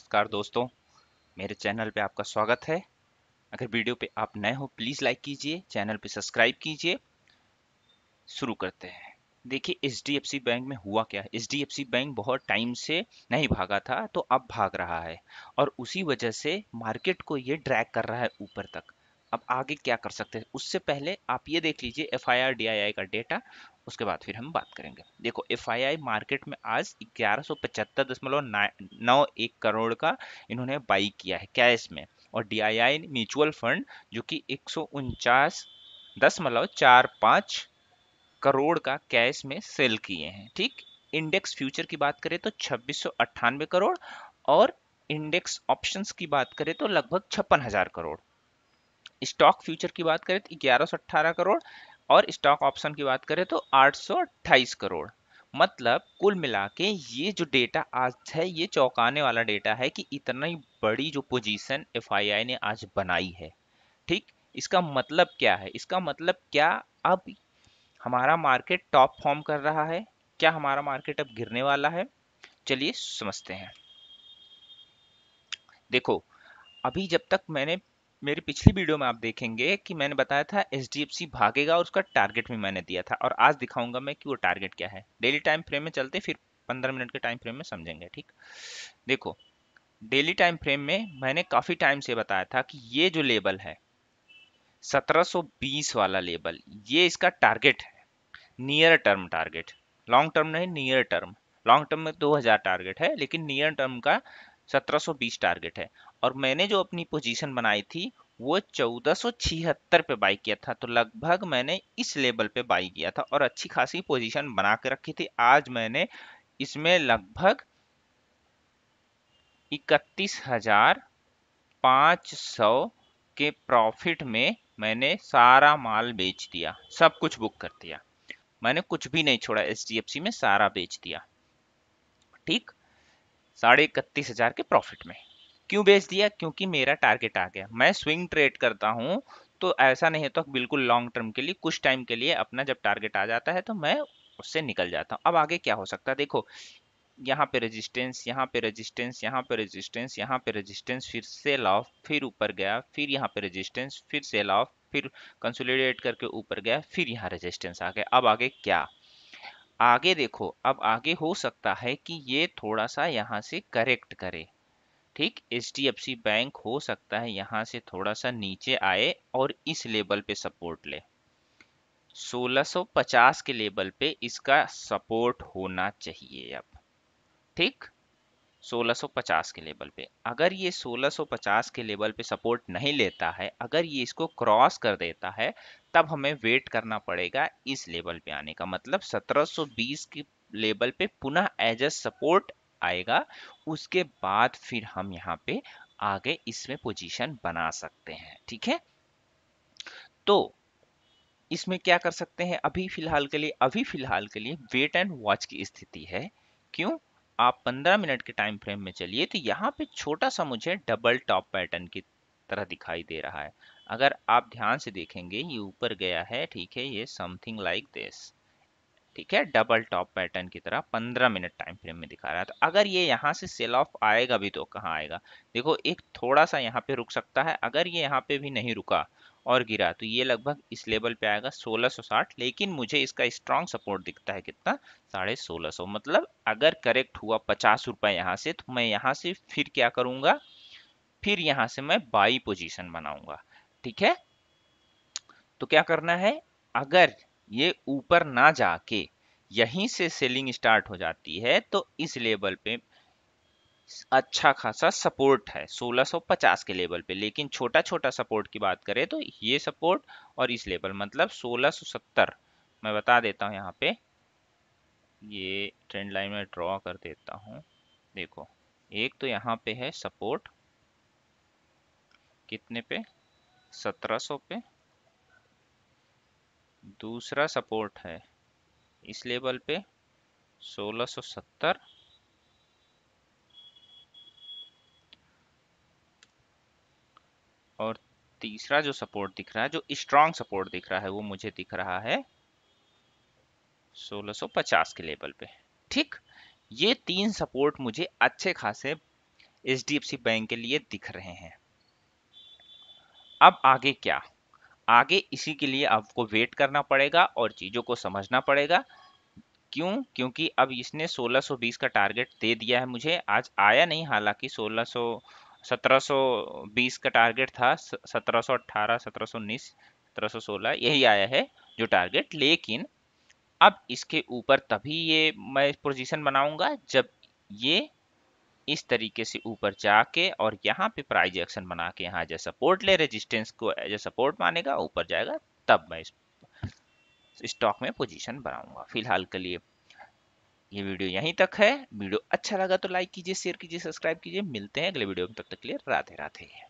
नमस्कार दोस्तों मेरे चैनल पे आपका स्वागत है अगर वीडियो पे आप नए हो प्लीज़ लाइक कीजिए चैनल पे सब्सक्राइब कीजिए शुरू करते हैं देखिए एच डी बैंक में हुआ क्या एच डी बैंक बहुत टाइम से नहीं भागा था तो अब भाग रहा है और उसी वजह से मार्केट को ये ड्रैग कर रहा है ऊपर तक अब आगे क्या कर सकते हैं उससे पहले आप ये देख लीजिए एफ आई आर डी आई आई का डेटा उसके बाद फिर हम बात करेंगे देखो एफ आई आई मार्केट में आज ग्यारह सौ पचहत्तर दशमलव नौ एक करोड़ का इन्होंने बाई किया है कैश में और D I I mutual fund जो कि एक सौ उनचास दशमलव चार पाँच करोड़ का कैश में सेल किए हैं ठीक इंडेक्स फ्यूचर की बात करें तो छब्बीस करोड़ और इंडेक्स ऑप्शंस की बात करें तो लगभग छप्पन हजार करोड़ स्टॉक फ्यूचर की बात करें तो ग्यारह सौ अट्ठारह करोड़ और स्टॉक ऑप्शन की बात करें तो आठ सौ अट्ठाईस करोड़ मतलब कुल मिला के ये जो डेटा आज है ये चौंकाने वाला डेटा है कि इतनी बड़ी जो पोजीशन एफआईआई ने आज बनाई है ठीक इसका मतलब क्या है इसका मतलब क्या अब हमारा मार्केट टॉप फॉर्म कर रहा है क्या हमारा मार्केट अब गिरने वाला है चलिए समझते हैं देखो अभी जब तक मैंने मेरी पिछली वीडियो में आप देखेंगे कि मैंने बताया था एच भागेगा और उसका टारगेट भी मैंने दिया था और आज दिखाऊंगा मैं कि वो टारगेट क्या है डेली टाइम फ्रेम में चलते फिर पंद्रह मिनट के टाइम फ्रेम में समझेंगे ठीक देखो डेली टाइम फ्रेम में मैंने काफ़ी टाइम से बताया था कि ये जो लेबल है 1720 वाला लेबल ये इसका टारगेट है near term target long term नहीं नियर टर्म लॉन्ग टर्म में दो टारगेट है लेकिन नियर टर्म का 1720 टारगेट है और मैंने जो अपनी पोजीशन बनाई थी वो चौदह सौ छिहत्तर पे बाई किया था तो लगभग मैंने इस लेवल पे बाई किया था और अच्छी खासी पोजीशन बना के रखी थी आज मैंने इसमें लगभग इकतीस हजार पाँच सौ के प्रॉफिट में मैंने सारा माल बेच दिया सब कुछ बुक कर दिया मैंने कुछ भी नहीं छोड़ा एच में सारा बेच दिया ठीक साढ़े इकतीस हजार के प्रॉफिट में क्यों बेच दिया क्योंकि मेरा टारगेट आ गया मैं स्विंग ट्रेड करता हूँ तो ऐसा नहीं होता तो बिल्कुल लॉन्ग टर्म के लिए कुछ टाइम के लिए अपना जब टारगेट आ जाता है तो मैं उससे निकल जाता हूँ अब आगे क्या हो सकता है देखो यहाँ पे रेजिस्टेंस यहाँ पे रेजिस्टेंस यहाँ पे रेजिस्टेंस यहाँ पे रेजिस्टेंस फिर सेल ऑफ फिर ऊपर गया फिर यहाँ पे रेजिस्टेंस फिर सेल ऑफ फिर कंसोलिडेट करके ऊपर गया फिर यहाँ रेजिस्टेंस आ गया अब आगे क्या आगे देखो अब आगे हो सकता है कि ये थोड़ा सा यहाँ से करेक्ट करे ठीक एच बैंक हो सकता है यहाँ से थोड़ा सा नीचे आए और इस लेवल पे सपोर्ट ले 1650 के लेवल पे इसका सपोर्ट होना चाहिए अब ठीक 1650 के लेवल पे अगर ये 1650 के लेवल पे सपोर्ट नहीं लेता है अगर ये इसको क्रॉस कर देता है तब हमें वेट करना पड़ेगा इस लेवल पे आने का मतलब 1720 के लेवल पे पुनः एज ए सपोर्ट आएगा उसके बाद फिर हम यहाँ पे आगे इसमें पोजीशन बना सकते हैं ठीक है तो इसमें क्या कर सकते हैं अभी फिलहाल के लिए अभी फिलहाल के लिए वेट एंड वॉच की स्थिति है क्यों आप 15 मिनट के टाइम फ्रेम में चलिए तो यहाँ पे छोटा सा मुझे डबल टॉप पैटर्न की तरह दिखाई दे रहा है अगर आप ध्यान से देखेंगे ये ऊपर गया है ठीक है ये समथिंग लाइक दिस ठीक है डबल टॉप पैटर्न की तरह 15 मिनट टाइम फ्रेम में दिखा रहा है तो अगर ये यहाँ से सेल ऑफ आएगा भी तो कहाँ आएगा देखो एक थोड़ा सा यहाँ पे रुक सकता है अगर ये यहाँ पे भी नहीं रुका और गिरा तो ये लगभग इस लेवल पे आएगा 1660 लेकिन मुझे इसका स्ट्रांग सपोर्ट दिखता है कितना साढ़े सोलह मतलब अगर करेक्ट हुआ पचास रुपये यहाँ से तो मैं यहाँ से फिर क्या करूँगा फिर यहाँ से मैं बाई पोजिशन बनाऊंगा ठीक है तो क्या करना है अगर ये ऊपर ना जाके यहीं से सेलिंग स्टार्ट हो जाती है तो इस लेवल पे अच्छा खासा सपोर्ट है 1650 के लेवल पे लेकिन छोटा छोटा सपोर्ट की बात करें तो ये सपोर्ट और इस लेवल मतलब 1670 मैं बता देता हूँ यहाँ पे ये ट्रेंड लाइन में ड्रॉ कर देता हूँ देखो एक तो यहाँ पे है सपोर्ट कितने पे 1700 पे दूसरा सपोर्ट है इस लेवल पे 1670 और तीसरा जो सपोर्ट दिख रहा है जो स्ट्रांग सपोर्ट दिख रहा है वो मुझे दिख रहा है 1650 के लेवल पे ठीक ये तीन सपोर्ट मुझे अच्छे खासे एच बैंक के लिए दिख रहे हैं अब आगे क्या आगे इसी के लिए आपको वेट करना पड़ेगा और चीज़ों को समझना पड़ेगा क्यों क्योंकि अब इसने 1620 का टारगेट दे दिया है मुझे आज आया नहीं हालांकि 1600 1720 का टारगेट था 1718 1719 1716 यही आया है जो टारगेट लेकिन अब इसके ऊपर तभी ये मैं पोजीशन बनाऊंगा जब ये इस तरीके से ऊपर जाके और यहाँ पे प्राइज एक्शन बना के यहाँ एज सपोर्ट ले रेजिस्टेंस को एज सपोर्ट मानेगा ऊपर जाएगा तब मैं इस स्टॉक में पोजीशन बनाऊंगा फिलहाल के लिए ये वीडियो यहीं तक है वीडियो अच्छा लगा तो लाइक कीजिए शेयर कीजिए सब्सक्राइब कीजिए मिलते हैं अगले वीडियो में तब तक के लिए राधे राधे